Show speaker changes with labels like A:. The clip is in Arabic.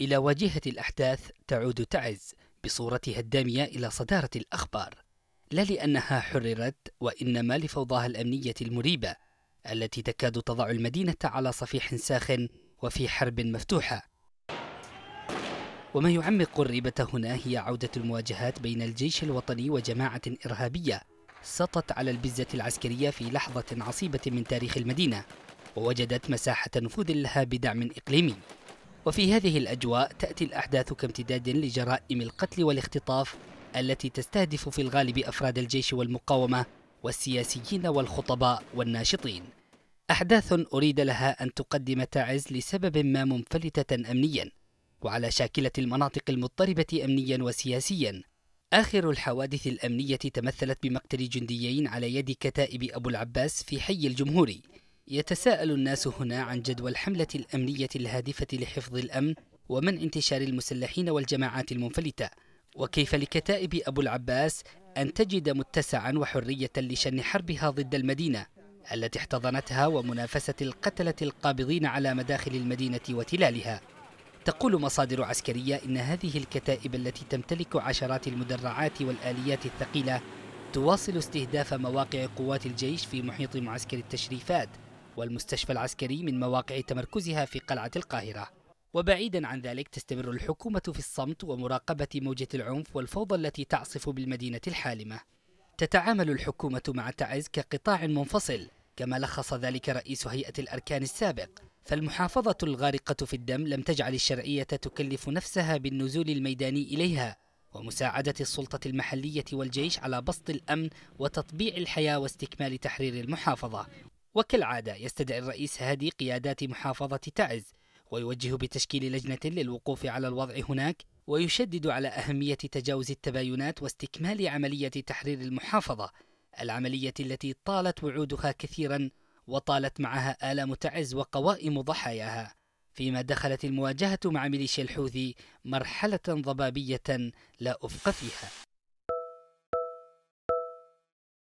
A: إلى واجهة الأحداث تعود تعز بصورتها الدامية إلى صدارة الأخبار لا لأنها حررت وإنما لفوضاها الأمنية المريبة التي تكاد تضع المدينة على صفيح ساخن وفي حرب مفتوحة وما يعمق الريبة هنا هي عودة المواجهات بين الجيش الوطني وجماعة إرهابية سطت على البزة العسكرية في لحظة عصيبة من تاريخ المدينة ووجدت مساحة نفوذ لها بدعم إقليمي وفي هذه الأجواء تأتي الأحداث كامتداد لجرائم القتل والاختطاف التي تستهدف في الغالب أفراد الجيش والمقاومة والسياسيين والخطباء والناشطين أحداث أريد لها أن تقدم تعز لسبب ما منفلتة أمنيا وعلى شاكلة المناطق المضطربة أمنيا وسياسيا آخر الحوادث الأمنية تمثلت بمقتل جنديين على يد كتائب أبو العباس في حي الجمهوري يتساءل الناس هنا عن جدوى الحملة الأمنية الهادفة لحفظ الأمن ومن انتشار المسلحين والجماعات المنفلتة وكيف لكتائب أبو العباس أن تجد متسعا وحرية لشن حربها ضد المدينة التي احتضنتها ومنافسة القتلة القابضين على مداخل المدينة وتلالها تقول مصادر عسكرية إن هذه الكتائب التي تمتلك عشرات المدرعات والآليات الثقيلة تواصل استهداف مواقع قوات الجيش في محيط معسكر التشريفات والمستشفى العسكري من مواقع تمركزها في قلعة القاهرة وبعيدا عن ذلك تستمر الحكومة في الصمت ومراقبة موجة العنف والفوضى التي تعصف بالمدينة الحالمة تتعامل الحكومة مع تعز كقطاع منفصل كما لخص ذلك رئيس هيئة الأركان السابق فالمحافظة الغارقة في الدم لم تجعل الشرعية تكلف نفسها بالنزول الميداني إليها ومساعدة السلطة المحلية والجيش على بسط الأمن وتطبيع الحياة واستكمال تحرير المحافظة وكالعادة يستدعي الرئيس هادي قيادات محافظة تعز ويوجه بتشكيل لجنة للوقوف على الوضع هناك ويشدد على أهمية تجاوز التباينات واستكمال عملية تحرير المحافظة العملية التي طالت وعودها كثيرا وطالت معها آلام تعز وقوائم ضحاياها فيما دخلت المواجهة مع ميليشيا الحوثي مرحلة ضبابية لا أفق فيها